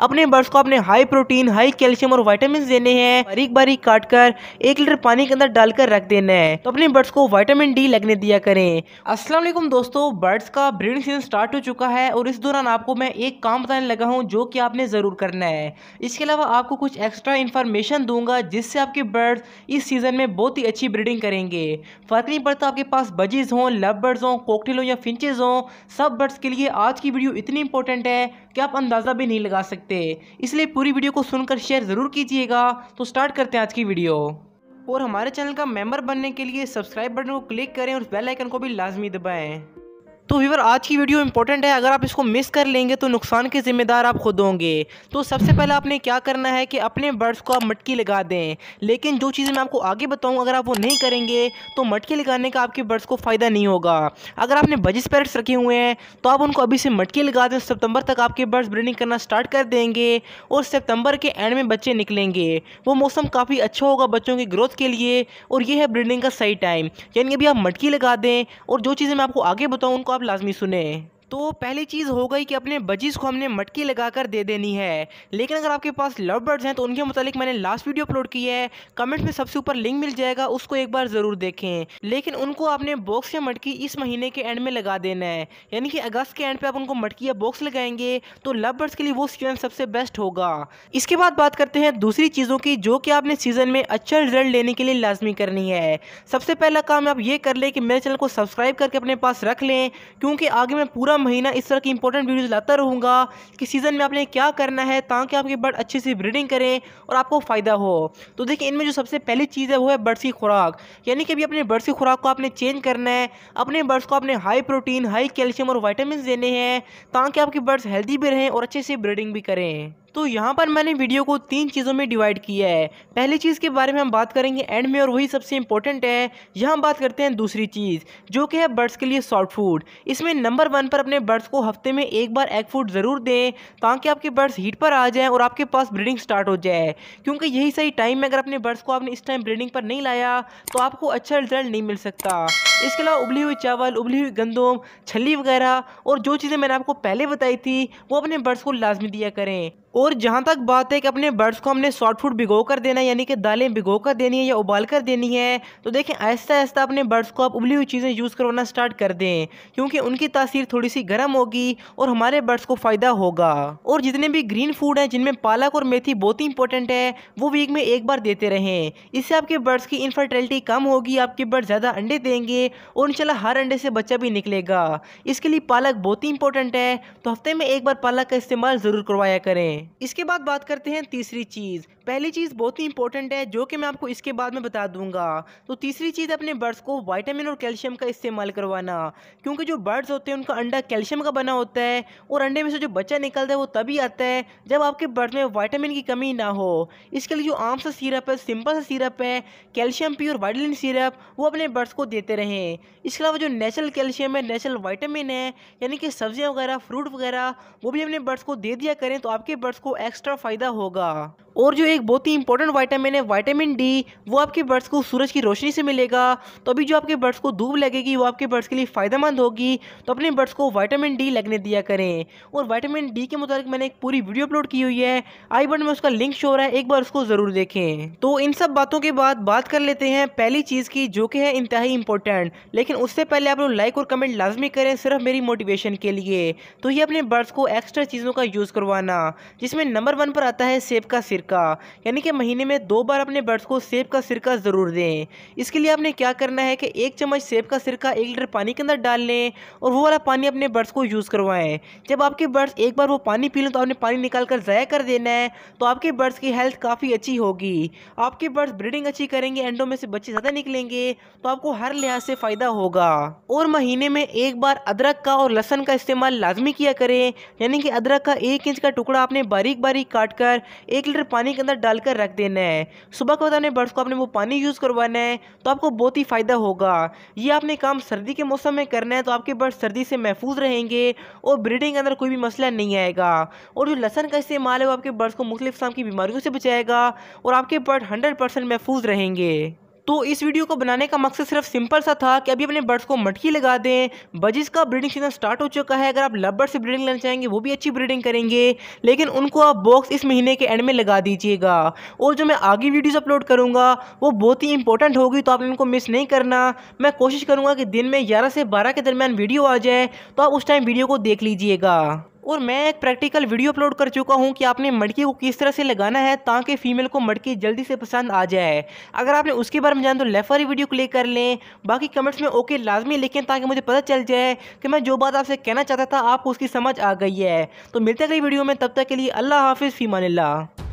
अपने बर्ड्स को अपने हाई प्रोटीन हाई कैल्शियम और वाइटामिन देने हैं बारीक बारीक काट कर एक लीटर पानी के अंदर डालकर रख देना है तो अपने बर्ड्स को वाइटामिन डी लगने दिया करें वालेकुम दोस्तों बर्ड्स का ब्रीडिंग सीजन स्टार्ट हो चुका है और इस दौरान आपको मैं एक काम बताने लगा हूँ जो की आपने ज़रूर करना है इसके अलावा आपको कुछ एक्स्ट्रा इन्फॉर्मेशन दूंगा जिससे आपके बर्ड्स इस सीज़न में बहुत ही अच्छी ब्रीडिंग करेंगे फ़र्क नहीं पड़ता आपके पास बजीज हों लव बर्ड्स हों कोकटेल हों या फिंचेज हों सब बर्ड्स के लिए आज की वीडियो इतनी इंपॉर्टेंट है कि आप अंदाज़ा भी नहीं लगा सकते सकते इसलिए पूरी वीडियो को सुनकर शेयर ज़रूर कीजिएगा तो स्टार्ट करते हैं आज की वीडियो और हमारे चैनल का मेंबर बनने के लिए सब्सक्राइब बटन को क्लिक करें और बेल आइकन को भी लाजमी दबाएं तो व्यूवर आज की वीडियो इंपॉर्टेंट है अगर आप इसको मिस कर लेंगे तो नुकसान के ज़िम्मेदार आप खुद होंगे तो सबसे पहले आपने क्या करना है कि अपने बर्ड्स को आप मटकी लगा दें लेकिन जो चीज़ें मैं आपको आगे बताऊँ अगर आप वो नहीं करेंगे तो मटकी लगाने का आपके बर्ड्स को फ़ायदा नहीं होगा अगर आपने बजिस पैरट्स रखे हुए हैं तो आप उनको अभी से मटकी लगा दें सितंबर तक आपके बर्ड्स ब्रीडिंग करना स्टार्ट कर देंगे और सितंबर के एंड में बच्चे निकलेंगे वो मौसम काफ़ी अच्छा होगा बच्चों की ग्रोथ के लिए और ये है ब्रीडिंग का सही टाइम यानी अभी आप मटकी लगा दें और जो चीज़ें मैं आपको आगे बताऊँ उनको आप लाजमी सुने तो पहली चीज़ हो गई कि अपने बजीज़ को हमने मटकी लगाकर दे देनी है लेकिन अगर आपके पास लव बर्ड्स हैं तो उनके मुतालिक मैंने लास्ट वीडियो अपलोड की है कमेंट्स में सबसे ऊपर लिंक मिल जाएगा उसको एक बार ज़रूर देखें लेकिन उनको आपने बॉक्स या मटकी इस महीने के एंड में लगा देना है यानी कि अगस्त के एंड पर आप उनको मटकी या बॉक्स लगाएंगे तो लव बर्ड्स के लिए वो सीजन सबसे बेस्ट होगा इसके बाद बात करते हैं दूसरी चीज़ों की जो कि आपने सीज़न में अच्छा रिजल्ट लेने के लिए लाजमी करनी है सबसे पहला काम आप ये कर लें कि मेरे चैनल को सब्सक्राइब करके अपने पास रख लें क्योंकि आगे मैं पूरा महीना इस तरह की इंपॉर्टेंट वीडियोज़ लाता रहूँगा कि सीज़न में आपने क्या करना है ताकि आपके बर्ड अच्छे से ब्रीडिंग करें और आपको फ़ायदा हो तो देखिए इनमें जो सबसे पहली चीज़ है वो है बर्ड्स की खुराक यानी कि अभी अपने बर्ड्स की खुराक को आपने चेंज करना है अपने बर्ड्स को आपने हाई प्रोटीन हाई कैल्शियम और वाइटामिन देने हैं ताकि आपके बर्ड्स हेल्दी भी रहें और अच्छे से ब्रीडिंग भी करें तो यहाँ पर मैंने वीडियो को तीन चीज़ों में डिवाइड किया है पहली चीज़ के बारे में हम बात करेंगे एंड में और वही सबसे इंपॉर्टेंट है यहाँ बात करते हैं दूसरी चीज़ जो कि है बर्ड्स के लिए सॉफ्ट फूड इसमें नंबर वन पर अपने बर्ड्स को हफ्ते में एक बार एग फूड ज़रूर दें ताकि आपके बर्ड्स हीट पर आ जाएँ और आपके पास ब्रीडिंग स्टार्ट हो जाए क्योंकि यही सही टाइम में अगर अपने बर्ड्स को आपने इस टाइम ब्रीडिंग पर नहीं लाया तो आपको अच्छा रिजल्ट नहीं मिल सकता इसके अलावा उबली हुई चावल उबली हुई गंदम छली वगैरह और जो चीज़ें मैंने आपको पहले बताई थी वो अपने बर्ड्स को लाजमी दिया करें और जहाँ तक बात है कि अपने बर्ड्स को हमने सॉफ्ट फूड भिगो कर देना है यानी कि दालें भिगो कर देनी है या उबाल कर देनी है तो देखें आहिस्ता आहिस्ता अपने बर्ड्स को आप उबली हुई चीज़ें यूज़ करवाना स्टार्ट कर दें क्योंकि उनकी तासीर थोड़ी सी गर्म होगी और हमारे बर्ड्स को फ़ायदा होगा और जितने भी ग्रीन फूड हैं जिनमें पालक और मेथी बहुत ही इंपॉर्टेंट है वो वीक में एक बार देते रहें इससे आपके बर्ड्स की इनफर्टिलिटी कम होगी आपके बर्ड ज़्यादा अंडे देंगे और इन हर अंडे से बच्चा भी निकलेगा इसके लिए पालक बहुत ही इंपॉर्टेंट है तो हफ्ते में एक बार पालक का इस्तेमाल ज़रूर करवाया करें इसके बाद बात करते हैं तीसरी चीज़ पहली चीज़ बहुत ही इंपॉर्टेंट है जो कि मैं आपको इसके बाद में बता दूंगा तो तीसरी चीज़ अपने बर्ड्स को वाइटामिन और कैल्शियम का इस्तेमाल करवाना क्योंकि जो बर्ड्स होते हैं उनका अंडा कैल्शियम का बना होता है और अंडे में से जो बच्चा निकलता है वो तभी आता है जब आपके बर्ड्स में वाइटामिन की कमी ना हो इसके लिए जो आम सा सीरप है सिंपल सा सीरप है कैल्शियम पी और वाइटलिन सीरप वो अपने बर्ड्स को देते रहें इसके अलावा जो नेचुरल कैल्शियम है नेचुरल वाइटामिन है यानी कि सब्जियाँ वगैरह फ्रूट वगैरह वो भी अपने बर्ड्स को दे दिया करें तो आपके बर्ड्स को एक्स्ट्रा फ़ायदा होगा और जो एक बहुत ही इंपॉर्टेंट वाइटामिन है वाइटामिन डी वो आपके बर्ड्स को सूरज की रोशनी से मिलेगा तो अभी जो आपके बर्ड्स को धूप लगेगी वो आपके बर्ड्स के लिए फ़ायदेमंद होगी तो अपने बर्ड्स को वाइटामिन डी लगने दिया करें और वाइटामिन डी के मुताबिक मैंने एक पूरी वीडियो अपलोड की हुई है आई बटन में उसका लिंक शो रहा है एक बार उसको ज़रूर देखें तो इन सब बातों के बाद बात कर लेते हैं पहली चीज़ की जो कि है इंतहाई इंपॉर्टेंट लेकिन उससे पहले आप लोग लाइक और कमेंट लाजमी करें सिर्फ मेरी मोटिवेशन के लिए तो ये अपने बर्ड्स को एक्स्ट्रा चीज़ों का यूज़ करवाना जिसमें नंबर वन पर आता है सेब का सिरका सिरका यानी कि महीने में दो बार अपने बर्ड्स को सेब का सिरका ज़रूर दें इसके लिए आपने क्या करना है कि एक चम्मच सेब का सिरका एक लीटर पानी के अंदर डाल लें और वो वाला पानी अपने बर्ड्स को यूज़ करवाएं जब आपके बर्ड्स एक बार वो पानी पी लें तो आपने पानी निकाल कर ज़ाया कर देना है तो आपके बर्ड्स की हेल्थ काफ़ी अच्छी होगी आपके बर्ड्स ब्रीडिंग अच्छी करेंगे एंडो में से बच्चे ज़्यादा निकलेंगे तो आपको हर लिहाज से फ़ायदा होगा और महीने में एक बार अदरक का और लहसन का इस्तेमाल लाजमी किया करें यानी कि अदरक का एक इंच का टुकड़ा आपने बारीक बारीक काट कर एक लीटर पानी के अंदर डालकर रख देना है सुबह के बाद बर्फ बर्ड्स को आपने वो पानी यूज़ करवाना है तो आपको बहुत ही फ़ायदा होगा ये आपने काम सर्दी के मौसम में करना है तो आपके बर्ड सर्दी से महफूज रहेंगे और ब्रीडिंग के अंदर कोई भी मसला नहीं आएगा और जो लहसन का इस्तेमाल है वो आपके बर्ड्स को मुख्तलिफ़ की बीमारियों से बचाएगा और आपके बर्ड हंड्रेड परसेंट महफूज रहेंगे तो इस वीडियो को बनाने का मकसद सिर्फ सिंपल सा था कि अभी अपने बर्ड्स को मटकी लगा दें बजिस का ब्रीडिंग सीजन स्टार्ट हो चुका है अगर आप लव बर्ड से ब्रीडिंग लेना चाहेंगे वो भी अच्छी ब्रीडिंग करेंगे लेकिन उनको आप बॉक्स इस महीने के एंड में लगा दीजिएगा और जो मैं आगे वीडियोज़ अपलोड करूँगा वो बहुत ही इंपॉर्टेंट होगी तो आप इनको मिस नहीं करना मैं कोशिश करूँगा कि दिन में ग्यारह से बारह के दरमियान वीडियो आ जाए तो आप उस टाइम वीडियो को देख लीजिएगा और मैं एक प्रैक्टिकल वीडियो अपलोड कर चुका हूँ कि आपने मटकी को किस तरह से लगाना है ताकि फीमेल को मटकी जल्दी से पसंद आ जाए अगर आपने उसके बारे में जान तो लेफ्ट वाली वीडियो क्लिक कर लें बाकी कमेंट्स में ओके लाजमी लिखें ताकि मुझे पता चल जाए कि मैं जो बात आपसे कहना चाहता था आपको उसकी समझ आ गई है तो मिलते अगली वीडियो में तब तक के लिए अल्लाह हाफिज़ फ़ीमान